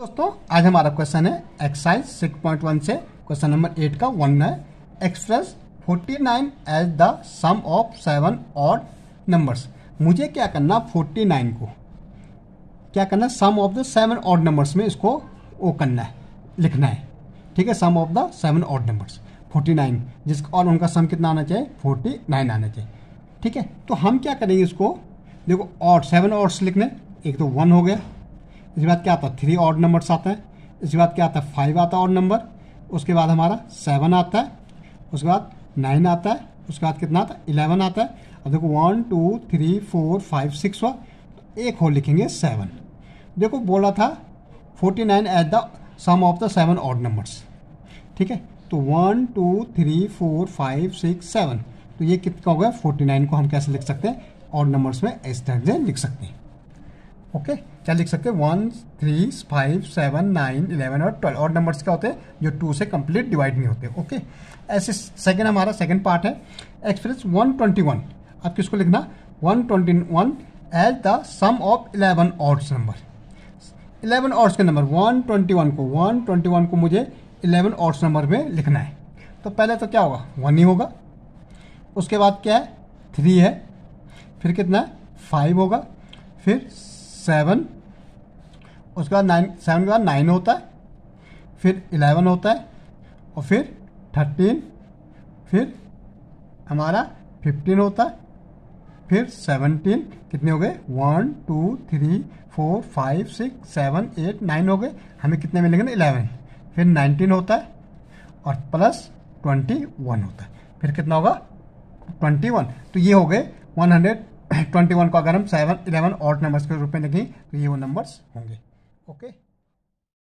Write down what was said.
दोस्तों आज हमारा क्वेश्चन है एक्सरसाइज 6.1 से क्वेश्चन नंबर एट का वन है express 49 as the sum of seven odd numbers मुझे क्या करना 49 को क्या करना sum of the seven odd numbers में इसको वो करना है लिखना है ठीक है sum of the seven odd numbers 49 जिसका और उनका सम कितना आना चाहिए 49 आना चाहिए ठीक है तो हम क्या करेंगे इसको देखो और सेवन और लिखने एक तो वन हो गया इसके बाद क्या आता है थ्री ऑड नंबर्स आते हैं इसके बाद क्या आता है फाइव आता है ऑड नंबर उसके बाद हमारा सेवन आता है उसके बाद नाइन आता है उसके बाद कितना आता है इलेवन आता है अब देखो one two three four five six हुआ तो एक हो लिखेंगे सेवन देखो बोला था forty nine at the sum of the seven odd numbers ठीक है तो one two three four five six seven तो ये कितना हो गया फोर्टी नाइन को हम कैसे लिख सकते हैं ऑड नंबर्स में इस तरह से लिख सकते हैं ओके क्या लिख सकते हैं one three five seven nine eleven और ट्वेल्व और नंबर्स क्या होते हैं जो टू से कंप्लीट डिवाइड नहीं होते ओके ऐसे सेकेंड हमारा सेकेंड पार्ट है एक्सप्रेस वन ट्वेंटी वन आप किसको लिखना one twenty one as the sum of eleven odds number eleven odds के नंबर वन ट्वेंटी वन को वन ट्वेंटी वन को मुझे इलेवन ऑर्ड्स नंबर में लिखना है तो पहले तो क्या होगा वन ही होगा उसके बाद क्या है थ्री है फिर कितना है फाइव होगा फिर सेवन उसके बाद नाइन सेवन के बाद नाइन होता है फिर इलेवन होता है और फिर थर्टीन फिर हमारा फिफ्टीन होता है फिर सेवनटीन कितने हो गए one two three four five six seven eight nine हो गए हमें कितने मिलेंगे ना इलेवन फिर नाइनटीन होता है और प्लस ट्वेंटी वन होता है फिर कितना होगा ट्वेंटी वन तो ये हो गए वन हंड्रेड ट्वेंटी वन को अगर हम सेवन इलेवन और नंबर्स के रूप में देखें तो ये वो नंबर्स होंगे ओके